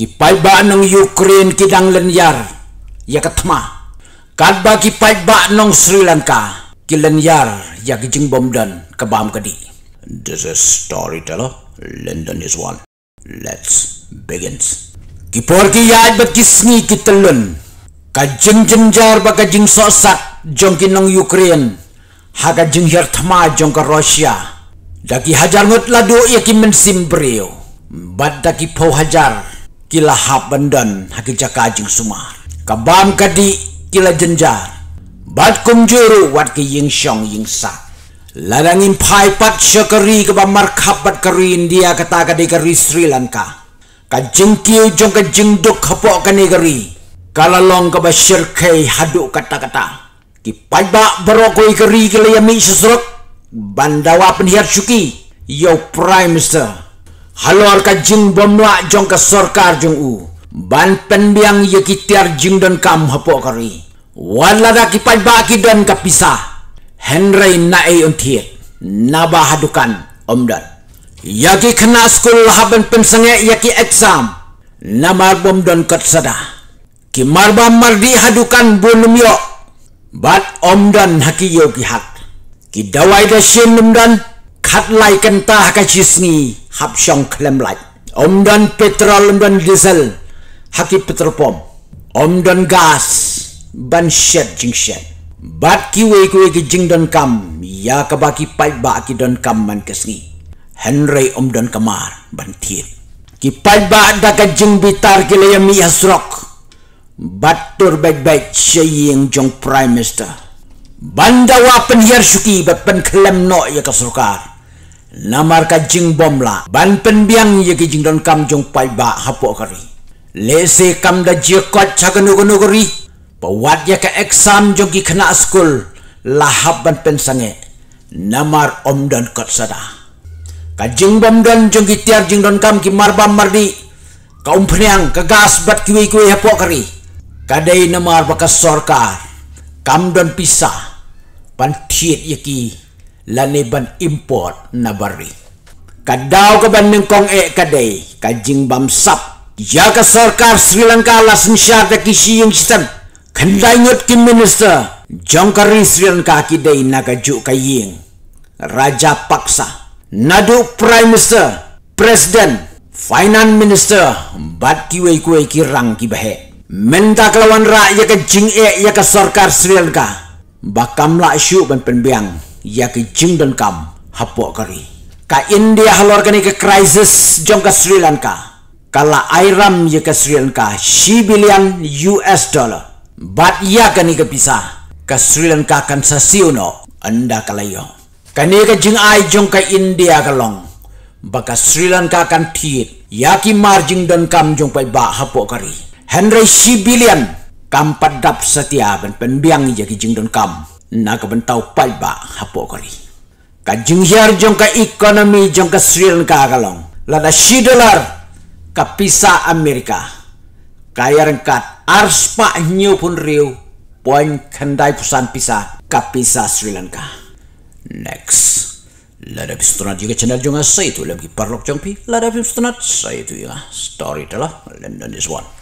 ki paiba nong Ukraine kidang lenyar ya katma kadba ki paiba nong Sri Lanka ki lenyar ya ki jingbom dan kebam kedi this is storyteller London is one let's begin ki ki ya ba ki sni ki telun ka jing jing jar ba ka sosak jong ki Ukraine haga jing her jong ka Russia daki hajar ngot ladu ya ki mensim breo bad daki po hajar kila habandan hakija kajing sumar kabam kadi kila jenjar bat kum juru wat ke ying syong ying sa ladangin pai pat syakari ke bamar khabat kari india kata kadi kari sri lanka ka jengkiu jong ka jengduk khapok ka negeri kalalong ka basyir haduk kata kata ki pajba barokoi kari kila yami seserok bandawa penhiar syuki yo prime minister halor ka jing bomla jong ka sarkar jong u ban pen biang ye kitiar jing don kam hapo kari wala da ki ba ki don ka pisa henry na ei untiet na ba omdan yaki kena skul haben pen sange yaki exam Namar bom don kat sada ki marba mardi hadukan bonum yo bat omdan haki yo ki hak ki dawai da shin omdan khát lai kan ta ka jisni hap shong klem lai om dan petrol om dan diesel petrol pom. om dan gas ban shed jing shed bat ki we ko jing don kam ya ka ba ki pai ki don kam man kesni henry om don kamar ban tir ki pai ba da ka jing bitar ki le mi asrok bat tur baik baik jong prime minister banda wapen hier suki bapen klem no ya ka surkar Namar ka jing bom la ban pen biang ye ki jing don kam jong pai ba hapo kari le se kam da je kot chaga nugo kari ri pawat ya ka exam jong ki khna school la hab ban pen sange namar om don kot sada ka jing bom don jong ki tiar jing don kam ki mar mardi ka um phnyang ka gas bat ki ki hapo kari kadai namar bakas sorkar kam don pisah pan thiet ye ki laniban import na bari. Kadaw ka ban ng kong e kaday, kajing bamsap. Ya ka sorkar Sri Lanka alas ni siya ta kisiyang sitan. Kandaingot kin minister, jong ka rin Sri Lanka kiday nakaju kaying. Raja Paksa, Nadu Prime Minister, President, Finance Minister, bat kiway kuway kirang kibahe. Menta kelawan rakyat ke e ya ke sorkar Sri Lanka. Bakamla isu ben penbiang yaki jingdan kam hapo kari ka india halor kani ke crisis jong ka sri lanka kala airam ye sri lanka shi billion us dollar bat ya kani ke pisa ka sri lanka kan sasiono anda kalayo kani ke jing ai jong ka india kalong baka sri lanka kan tit. yaki marjing dan kam jong pai ba hapo kari henry shi billion kam padap setia ben kan pendiang yaki ki jing dan kam naga bentau palba hapo kori ka jingyar jong ka ekonomi jong ka Sri Lanka kalong lada si dolar Amerika kaya rengkat arspa nyu pun riu poin kendai pusan pisa kapisa pisa Sri Lanka next lada bistonat juga channel jong sa itu lagi parlok jong pi lada bistonat saya itu ya story telah and then one